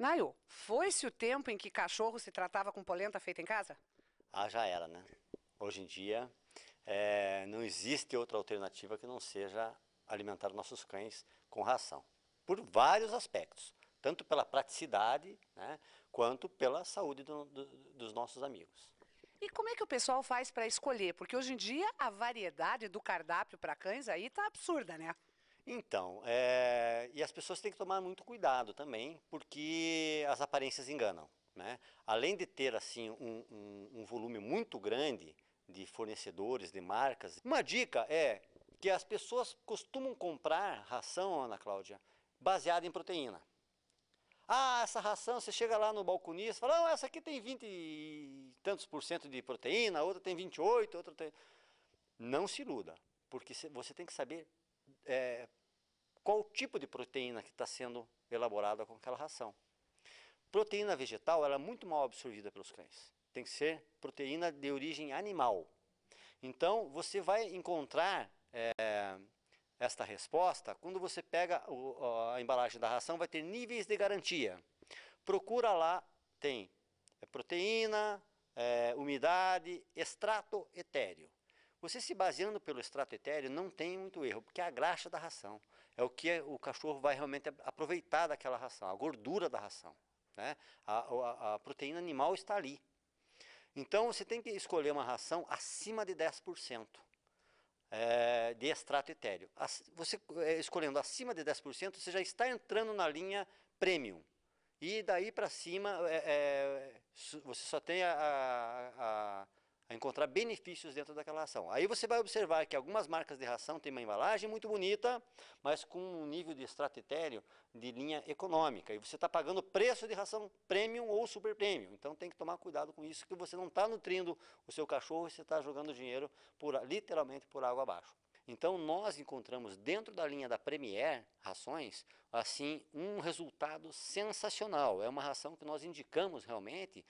Nayo, foi-se o tempo em que cachorro se tratava com polenta feita em casa? Ah, já era, né? Hoje em dia é, não existe outra alternativa que não seja alimentar nossos cães com ração. Por vários aspectos, tanto pela praticidade, né, quanto pela saúde do, do, dos nossos amigos. E como é que o pessoal faz para escolher? Porque hoje em dia a variedade do cardápio para cães aí está absurda, né? Então, é, e as pessoas têm que tomar muito cuidado também, porque as aparências enganam. Né? Além de ter assim um, um, um volume muito grande de fornecedores, de marcas, uma dica é que as pessoas costumam comprar ração, Ana Cláudia, baseada em proteína. Ah, essa ração, você chega lá no balconista e fala, ah, essa aqui tem 20 e tantos por cento de proteína, outra tem 28, outra tem... Não se iluda, porque você tem que saber é, qual o tipo de proteína que está sendo elaborada com aquela ração. Proteína vegetal ela é muito mal absorvida pelos cães. Tem que ser proteína de origem animal. Então, você vai encontrar é, esta resposta quando você pega o, a embalagem da ração, vai ter níveis de garantia. Procura lá, tem eh, proteína, é, umidade, extrato etéreo. Você se baseando pelo extrato etéreo não tem muito erro, porque é a graxa da ração. É o que o cachorro vai realmente aproveitar daquela ração, a gordura da ração. Né? A, a, a proteína animal está ali. Então você tem que escolher uma ração acima de 10%. É, de extrato etéreo. Você é, escolhendo acima de 10%, você já está entrando na linha premium. E daí para cima, é, é, você só tem a, a, a encontrar benefícios dentro daquela ação. Aí você vai observar que algumas marcas de ração têm uma embalagem muito bonita, mas com um nível de estratério de linha econômica. E você está pagando preço de ração premium ou super premium. Então tem que tomar cuidado com isso, que você não está nutrindo o seu cachorro, e você está jogando dinheiro por, literalmente por água abaixo. Então nós encontramos dentro da linha da Premier rações, assim, um resultado sensacional. É uma ração que nós indicamos realmente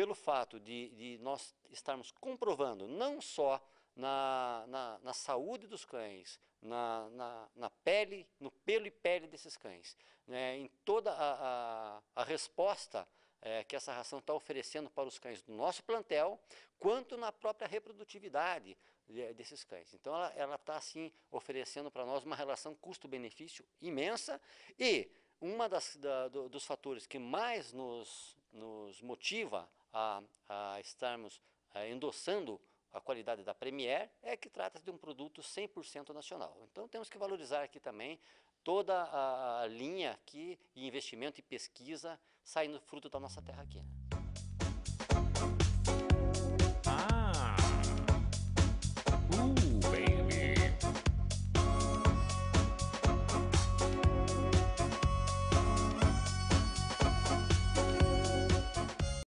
pelo fato de, de nós estarmos comprovando não só na, na, na, saúde dos cães, na, na, na, pele, no pelo e pele desses cães, né, em toda a, a, a resposta é, que essa ração está oferecendo para os cães do nosso plantel, quanto na própria reprodutividade de, desses cães. Então, ela está, assim, oferecendo para nós uma relação custo-benefício imensa e um da, dos fatores que mais nos, nos motiva a, a estarmos a, eh, endossando a qualidade da Premier, é que trata-se de um produto 100% nacional. Então temos que valorizar aqui também toda a, a linha aqui, de investimento e pesquisa saindo fruto da nossa terra aqui. Né?